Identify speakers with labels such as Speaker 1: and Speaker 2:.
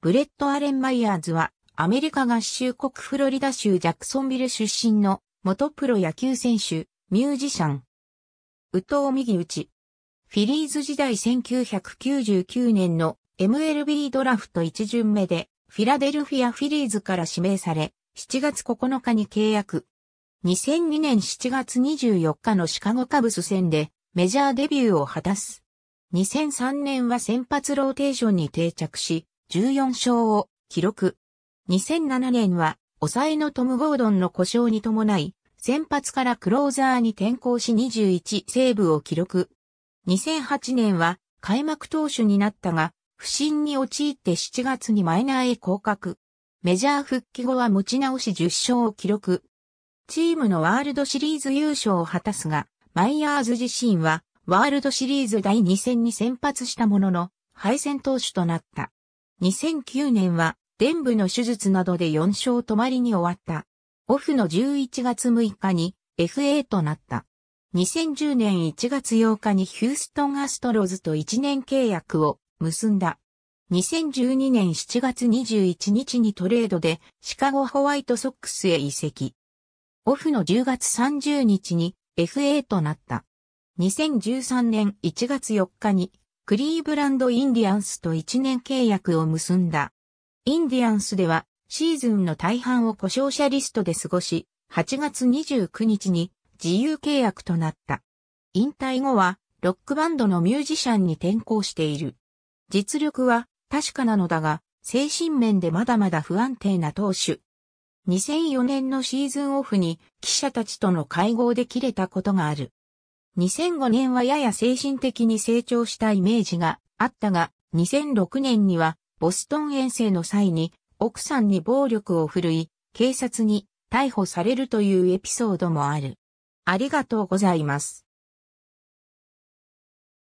Speaker 1: ブレット・アレン・マイヤーズは、アメリカ合衆国フロリダ州ジャクソンビル出身の、元プロ野球選手、ミュージシャン。宇藤右打ち。フィリーズ時代1999年の MLB ドラフト1巡目で、フィラデルフィア・フィリーズから指名され、7月9日に契約。2002年7月24日のシカゴカブス戦で、メジャーデビューを果たす。2003年は先発ローテーションに定着し、14勝を記録。2007年は、抑えのトム・ゴードンの故障に伴い、先発からクローザーに転向し21セーブを記録。2008年は開幕投手になったが、不振に陥って7月にマイナーへ降格。メジャー復帰後は持ち直し10勝を記録。チームのワールドシリーズ優勝を果たすが、マイヤーズ自身はワールドシリーズ第2戦に先発したものの、敗戦投手となった。2009年は、伝部の手術などで4勝止まりに終わった。オフの11月6日に FA となった。2010年1月8日にヒューストンアストロズと1年契約を結んだ。2012年7月21日にトレードでシカゴホワイトソックスへ移籍。オフの10月30日に FA となった。2013年1月4日にクリーブランドインディアンスと1年契約を結んだ。インディアンスではシーズンの大半を故障者リストで過ごし、8月29日に自由契約となった。引退後はロックバンドのミュージシャンに転向している。実力は確かなのだが、精神面でまだまだ不安定な投手。2004年のシーズンオフに記者たちとの会合で切れたことがある。2005年はやや精神的に成長したイメージがあったが、2006年にはボストン遠征の際に奥さんに暴力を振るい、警察に逮捕されるというエピソードもある。ありがとうございます。